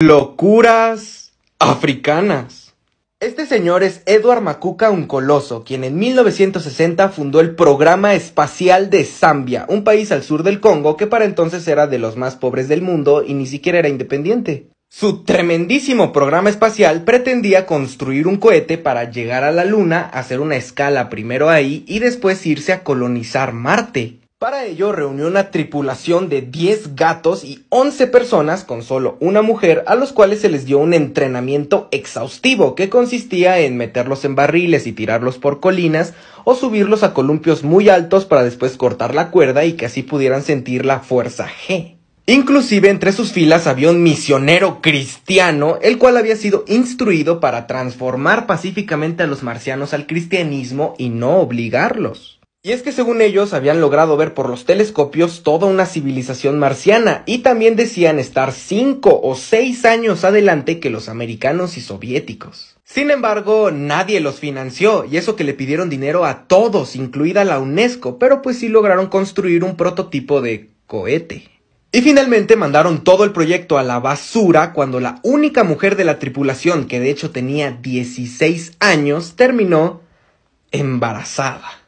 Locuras africanas. Este señor es Edward Makuka coloso, quien en 1960 fundó el Programa Espacial de Zambia, un país al sur del Congo que para entonces era de los más pobres del mundo y ni siquiera era independiente. Su tremendísimo programa espacial pretendía construir un cohete para llegar a la Luna, hacer una escala primero ahí y después irse a colonizar Marte. Para ello reunió una tripulación de 10 gatos y 11 personas con solo una mujer a los cuales se les dio un entrenamiento exhaustivo que consistía en meterlos en barriles y tirarlos por colinas o subirlos a columpios muy altos para después cortar la cuerda y que así pudieran sentir la fuerza G. Inclusive entre sus filas había un misionero cristiano, el cual había sido instruido para transformar pacíficamente a los marcianos al cristianismo y no obligarlos. Y es que según ellos habían logrado ver por los telescopios toda una civilización marciana y también decían estar 5 o 6 años adelante que los americanos y soviéticos. Sin embargo, nadie los financió y eso que le pidieron dinero a todos, incluida la UNESCO, pero pues sí lograron construir un prototipo de cohete. Y finalmente mandaron todo el proyecto a la basura cuando la única mujer de la tripulación, que de hecho tenía 16 años, terminó embarazada.